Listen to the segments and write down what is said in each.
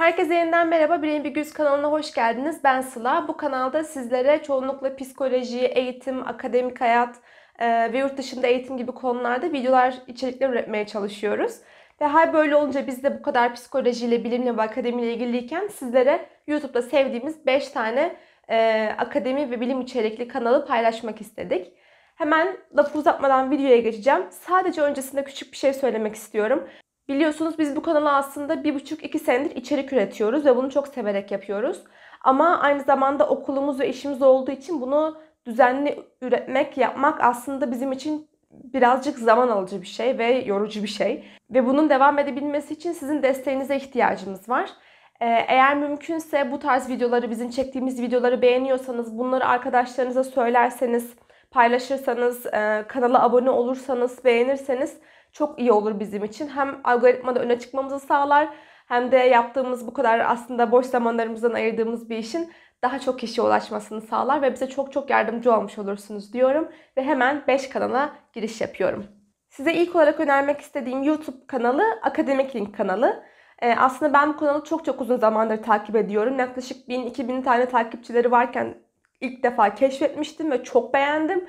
Herkese yeniden merhaba. Bireyin Bir Güz kanalına hoş geldiniz. Ben Sıla. Bu kanalda sizlere çoğunlukla psikoloji, eğitim, akademik hayat e, ve yurt dışında eğitim gibi konularda videolar, içerikler üretmeye çalışıyoruz. Ve hal böyle olunca biz de bu kadar psikolojiyle, bilimle ve akademiyle ilgiliyken sizlere YouTube'da sevdiğimiz 5 tane e, akademi ve bilim içerikli kanalı paylaşmak istedik. Hemen lafı uzatmadan videoya geçeceğim. Sadece öncesinde küçük bir şey söylemek istiyorum. Biliyorsunuz biz bu kanala aslında 1,5-2 senedir içerik üretiyoruz ve bunu çok severek yapıyoruz. Ama aynı zamanda okulumuz ve işimiz olduğu için bunu düzenli üretmek, yapmak aslında bizim için birazcık zaman alıcı bir şey ve yorucu bir şey. Ve bunun devam edebilmesi için sizin desteğinize ihtiyacımız var. Ee, eğer mümkünse bu tarz videoları, bizim çektiğimiz videoları beğeniyorsanız, bunları arkadaşlarınıza söylerseniz, paylaşırsanız, e, kanala abone olursanız, beğenirseniz çok iyi olur bizim için. Hem algoritmada öne çıkmamızı sağlar hem de yaptığımız bu kadar aslında boş zamanlarımızdan ayırdığımız bir işin daha çok kişiye ulaşmasını sağlar ve bize çok çok yardımcı olmuş olursunuz diyorum ve hemen 5 kanala giriş yapıyorum. Size ilk olarak önermek istediğim YouTube kanalı Akademik Link kanalı. Ee, aslında ben bu kanalı çok çok uzun zamandır takip ediyorum. Yaklaşık 1000-2000 tane takipçileri varken ilk defa keşfetmiştim ve çok beğendim.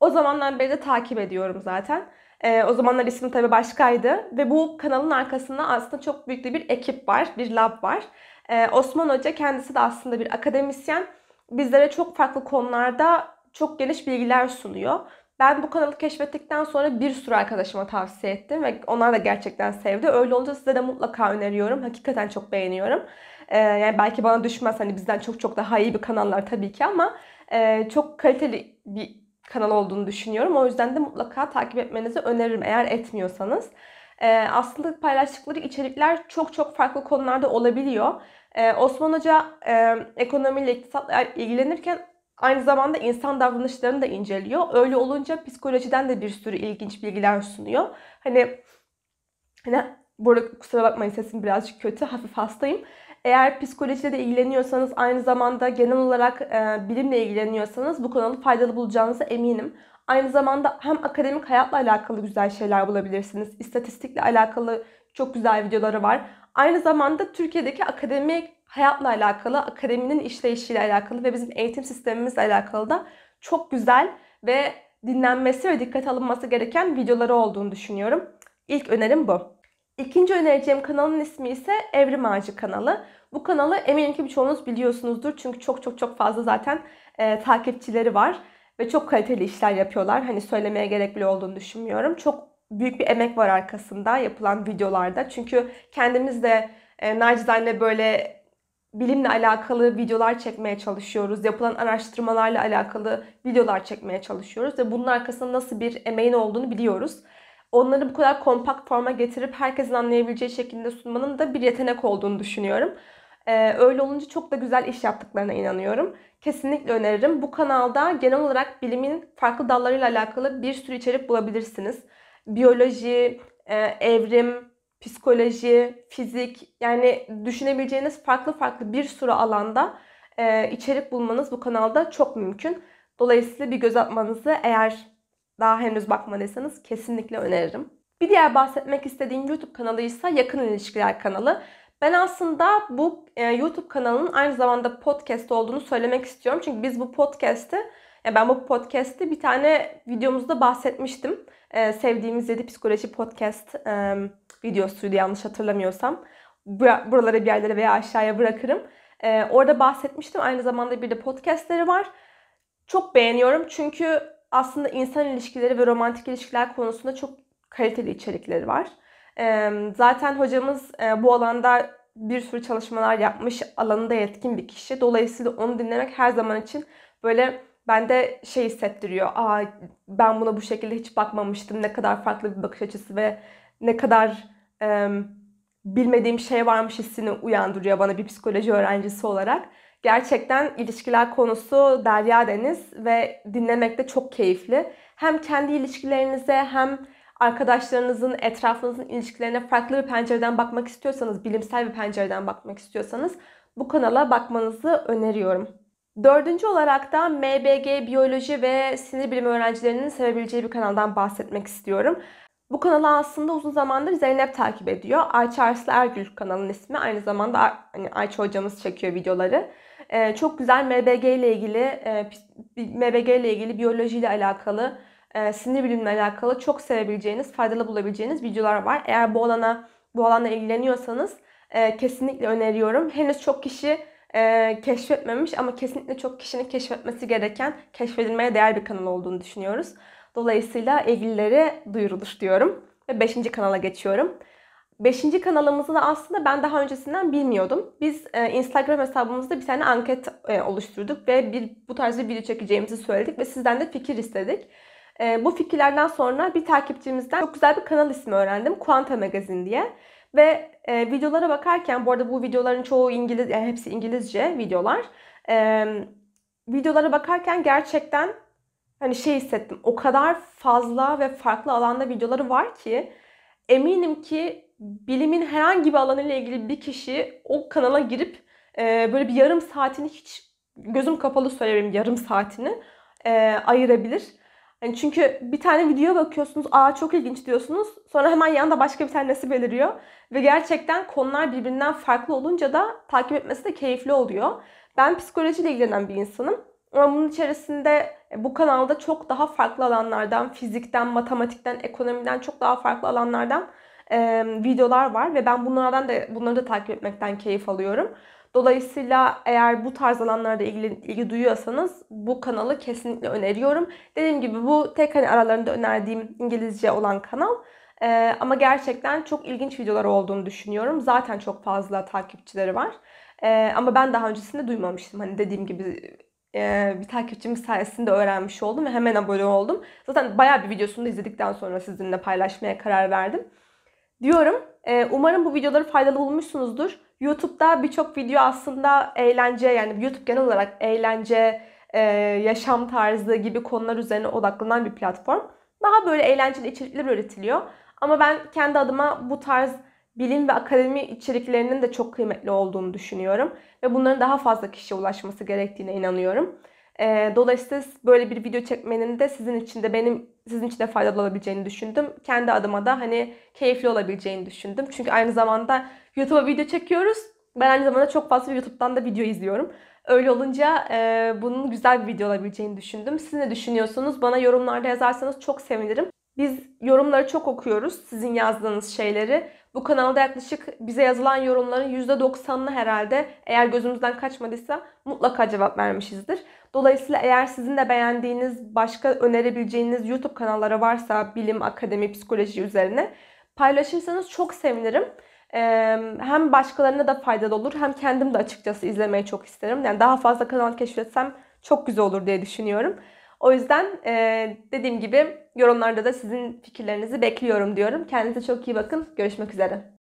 O zamandan beri de takip ediyorum zaten. E, o zamanlar isim tabii başkaydı. Ve bu kanalın arkasında aslında çok büyük bir ekip var, bir lab var. E, Osman Hoca kendisi de aslında bir akademisyen. Bizlere çok farklı konularda çok geniş bilgiler sunuyor. Ben bu kanalı keşfettikten sonra bir sürü arkadaşıma tavsiye ettim ve onlar da gerçekten sevdi. Öyle olunca size de mutlaka öneriyorum. Hakikaten çok beğeniyorum. Ee, yani belki bana düşmez hani bizden çok çok daha iyi bir kanallar tabii ki ama e, çok kaliteli bir kanal olduğunu düşünüyorum. O yüzden de mutlaka takip etmenizi öneririm eğer etmiyorsanız. Ee, aslında paylaştıkları içerikler çok çok farklı konularda olabiliyor. Ee, Osman Hoca e, ekonomiyle iktisatla e, ilgilenirken aynı zamanda insan davranışlarını da inceliyor. Öyle olunca psikolojiden de bir sürü ilginç bilgiler sunuyor. Hani hani burada kusura bakmayın sesim birazcık kötü. Hafif hastayım. Eğer psikolojiyle de ilgileniyorsanız aynı zamanda genel olarak e, bilimle ilgileniyorsanız bu kanalı faydalı bulacağınıza eminim. Aynı zamanda hem akademik hayatla alakalı güzel şeyler bulabilirsiniz. İstatistikle alakalı çok güzel videoları var. Aynı zamanda Türkiye'deki akademik hayatla alakalı, akademinin işleyişiyle alakalı ve bizim eğitim sistemimizle alakalı da çok güzel ve dinlenmesi ve dikkat alınması gereken videoları olduğunu düşünüyorum. İlk önerim bu. İkinci önereceğim kanalın ismi ise Evrim Ağacı kanalı. Bu kanalı eminim ki birçoğunuz biliyorsunuzdur. Çünkü çok çok çok fazla zaten e, takipçileri var. Ve çok kaliteli işler yapıyorlar. Hani söylemeye gerek bile olduğunu düşünmüyorum. Çok büyük bir emek var arkasında yapılan videolarda. Çünkü kendimiz de e, nacizane böyle bilimle alakalı videolar çekmeye çalışıyoruz. Yapılan araştırmalarla alakalı videolar çekmeye çalışıyoruz. Ve bunun arkasında nasıl bir emeğin olduğunu biliyoruz onları bu kadar kompakt forma getirip herkesin anlayabileceği şekilde sunmanın da bir yetenek olduğunu düşünüyorum. Ee, öyle olunca çok da güzel iş yaptıklarına inanıyorum. Kesinlikle öneririm. Bu kanalda genel olarak bilimin farklı dallarıyla alakalı bir sürü içerik bulabilirsiniz. Biyoloji, e, evrim, psikoloji, fizik yani düşünebileceğiniz farklı farklı bir sürü alanda e, içerik bulmanız bu kanalda çok mümkün. Dolayısıyla bir göz atmanızı eğer daha henüz bakmadıysanız kesinlikle öneririm. Bir diğer bahsetmek istediğim YouTube kanalı ise Yakın İlişkiler kanalı. Ben aslında bu e, YouTube kanalının aynı zamanda podcast olduğunu söylemek istiyorum. Çünkü biz bu podcast'i, ben bu podcast'i bir tane videomuzda bahsetmiştim. E, sevdiğimiz 7 Psikoloji Podcast e, videosuydu yanlış hatırlamıyorsam. Buralara bir yerlere veya aşağıya bırakırım. orada bahsetmiştim. Aynı zamanda bir de podcastleri var. Çok beğeniyorum çünkü aslında insan ilişkileri ve romantik ilişkiler konusunda çok kaliteli içerikleri var. zaten hocamız bu alanda bir sürü çalışmalar yapmış, alanında yetkin bir kişi. Dolayısıyla onu dinlemek her zaman için böyle bende şey hissettiriyor. Aa ben buna bu şekilde hiç bakmamıştım. Ne kadar farklı bir bakış açısı ve ne kadar e, bilmediğim şey varmış hissini uyandırıyor bana bir psikoloji öğrencisi olarak. Gerçekten ilişkiler konusu derya deniz ve dinlemek de çok keyifli. Hem kendi ilişkilerinize hem arkadaşlarınızın, etrafınızın ilişkilerine farklı bir pencereden bakmak istiyorsanız, bilimsel bir pencereden bakmak istiyorsanız bu kanala bakmanızı öneriyorum. Dördüncü olarak da MBG biyoloji ve sinir bilimi öğrencilerinin sevebileceği bir kanaldan bahsetmek istiyorum. Bu kanalı aslında uzun zamandır Zeynep takip ediyor. Ayça Arslı Ergül kanalın ismi. Aynı zamanda hani Ayça hocamız çekiyor videoları. Ee, çok güzel MBG ile ilgili e, MBG ile ilgili biyoloji ile alakalı e, sinir bilimle alakalı çok sevebileceğiniz, faydalı bulabileceğiniz videolar var. Eğer bu alana bu alanla ilgileniyorsanız e, kesinlikle öneriyorum. Henüz çok kişi e, keşfetmemiş ama kesinlikle çok kişinin keşfetmesi gereken, keşfedilmeye değer bir kanal olduğunu düşünüyoruz. Dolayısıyla ilgililere duyurulur diyorum ve 5. kanala geçiyorum. Beşinci kanalımızı da aslında ben daha öncesinden bilmiyordum. Biz e, Instagram hesabımızda bir tane anket e, oluşturduk ve bir bu tarz bir video çekeceğimizi söyledik ve sizden de fikir istedik. E, bu fikirlerden sonra bir takipçimizden çok güzel bir kanal ismi öğrendim. Quanta Magazine diye. Ve e, videolara bakarken, bu arada bu videoların çoğu İngiliz, yani hepsi İngilizce videolar. E, videolara bakarken gerçekten hani şey hissettim. O kadar fazla ve farklı alanda videoları var ki eminim ki bilimin herhangi bir alanıyla ilgili bir kişi o kanala girip e, böyle bir yarım saatini hiç gözüm kapalı söyleyeyim yarım saatini e, ayırabilir. Yani çünkü bir tane video bakıyorsunuz, aa çok ilginç diyorsunuz. Sonra hemen yanında başka bir tanesi beliriyor. Ve gerçekten konular birbirinden farklı olunca da takip etmesi de keyifli oluyor. Ben psikolojiyle ilgilenen bir insanım. Ama bunun içerisinde e, bu kanalda çok daha farklı alanlardan, fizikten, matematikten, ekonomiden çok daha farklı alanlardan e, videolar var ve ben bunlardan da bunları da takip etmekten keyif alıyorum. Dolayısıyla eğer bu tarz alanlarda ilgili, ilgi duyuyorsanız bu kanalı kesinlikle öneriyorum. Dediğim gibi bu tek hani aralarında önerdiğim İngilizce olan kanal. Ee, ama gerçekten çok ilginç videolar olduğunu düşünüyorum. Zaten çok fazla takipçileri var. Ee, ama ben daha öncesinde duymamıştım. Hani dediğim gibi bir takipçimiz sayesinde öğrenmiş oldum ve hemen abone oldum. Zaten bayağı bir videosunu da izledikten sonra sizinle paylaşmaya karar verdim diyorum. Ee, umarım bu videoları faydalı bulmuşsunuzdur. YouTube'da birçok video aslında eğlence yani YouTube genel olarak eğlence, e, yaşam tarzı gibi konular üzerine odaklanan bir platform. Daha böyle eğlenceli içerikler üretiliyor. Ama ben kendi adıma bu tarz bilim ve akademi içeriklerinin de çok kıymetli olduğunu düşünüyorum. Ve bunların daha fazla kişiye ulaşması gerektiğine inanıyorum. Ee, dolayısıyla böyle bir video çekmenin de sizin için de benim sizin için de faydalı olabileceğini düşündüm. Kendi adıma da hani keyifli olabileceğini düşündüm. Çünkü aynı zamanda YouTube'a video çekiyoruz. Ben aynı zamanda çok fazla YouTube'dan da video izliyorum. Öyle olunca e, bunun güzel bir video olabileceğini düşündüm. Siz ne düşünüyorsunuz? Bana yorumlarda yazarsanız çok sevinirim. Biz yorumları çok okuyoruz. Sizin yazdığınız şeyleri. Bu kanalda yaklaşık bize yazılan yorumların %90'ını herhalde eğer gözümüzden kaçmadıysa mutlaka cevap vermişizdir. Dolayısıyla eğer sizin de beğendiğiniz başka önerebileceğiniz YouTube kanalları varsa bilim, akademi, psikoloji üzerine paylaşırsanız çok sevinirim. Hem başkalarına da faydalı olur hem kendim de açıkçası izlemeyi çok isterim. Yani daha fazla kanal keşfetsem çok güzel olur diye düşünüyorum. O yüzden e, dediğim gibi yorumlarda da sizin fikirlerinizi bekliyorum diyorum. Kendinize çok iyi bakın. Görüşmek üzere.